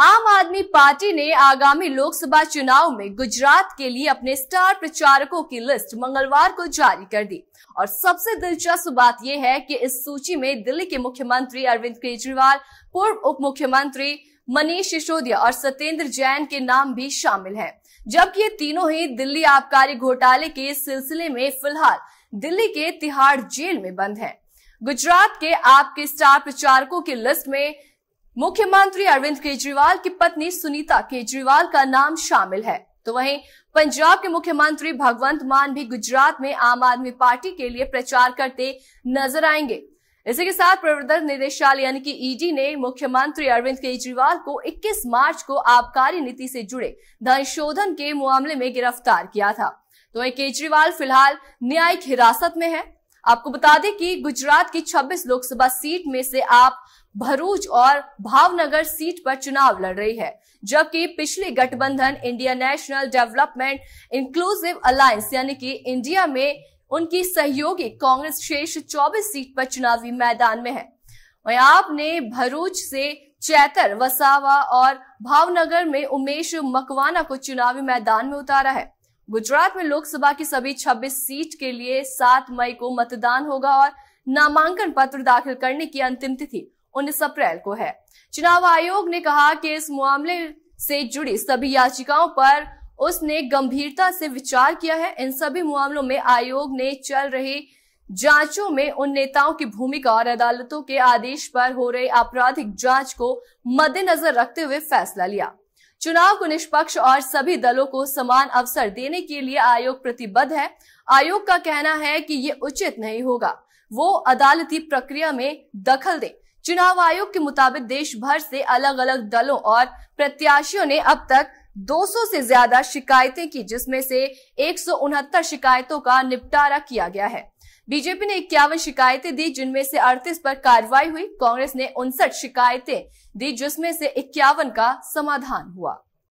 आम आदमी पार्टी ने आगामी लोकसभा चुनाव में गुजरात के लिए अपने स्टार प्रचारकों की लिस्ट मंगलवार को जारी कर दी और सबसे दिलचस्प बात यह है कि इस सूची में दिल्ली के मुख्यमंत्री अरविंद केजरीवाल पूर्व उप मुख्यमंत्री मनीष सिसोदिया और सत्येंद्र जैन के नाम भी शामिल हैं जबकि ये तीनों ही दिल्ली आबकारी घोटाले के सिलसिले में फिलहाल दिल्ली के तिहाड़ जेल में बंद हैं गुजरात के आपके स्टार प्रचारकों की लिस्ट में मुख्यमंत्री अरविंद केजरीवाल की पत्नी सुनीता केजरीवाल का नाम शामिल है तो वहीं पंजाब के मुख्यमंत्री भगवंत मान भी गुजरात में आम आदमी पार्टी के लिए प्रचार करते नजर आएंगे इसी के साथ प्रवर्तन निदेशालय यानी कि ईडी ने मुख्यमंत्री अरविंद केजरीवाल को 21 मार्च को आबकारी नीति से जुड़े धन शोधन के मामले में गिरफ्तार किया था तो केजरीवाल फिलहाल न्यायिक हिरासत में है आपको बता दें कि गुजरात की 26 लोकसभा सीट में से आप भरूच और भावनगर सीट पर चुनाव लड़ रही है जबकि पिछले गठबंधन India national development inclusive alliance यानी कि इंडिया में उनकी सहयोगी कांग्रेस शेष 24 सीट पर चुनावी मैदान में है वही आपने भरूच से चैतर वसावा और भावनगर में उमेश मकवाना को चुनावी मैदान में उतारा है गुजरात में लोकसभा की सभी 26 सीट के लिए 7 मई को मतदान होगा और नामांकन पत्र दाखिल करने की अंतिम तिथि 19 अप्रैल को है चुनाव आयोग ने कहा कि इस मामले से जुड़ी सभी याचिकाओं पर उसने गंभीरता से विचार किया है इन सभी मामलों में आयोग ने चल रही जांचों में उन नेताओं की भूमिका और अदालतों के आदेश पर हो रही आपराधिक जांच को मद्देनजर रखते हुए फैसला लिया चुनाव को निष्पक्ष और सभी दलों को समान अवसर देने के लिए आयोग प्रतिबद्ध है आयोग का कहना है कि ये उचित नहीं होगा वो अदालती प्रक्रिया में दखल दे चुनाव आयोग के मुताबिक देश भर से अलग अलग दलों और प्रत्याशियों ने अब तक 200 से ज्यादा शिकायतें की जिसमें से एक शिकायतों का निपटारा किया गया है बीजेपी ने इक्यावन शिकायतें दी जिनमें से अड़तीस पर कार्रवाई हुई कांग्रेस ने उनसठ शिकायतें दी जिसमें से इक्यावन का समाधान हुआ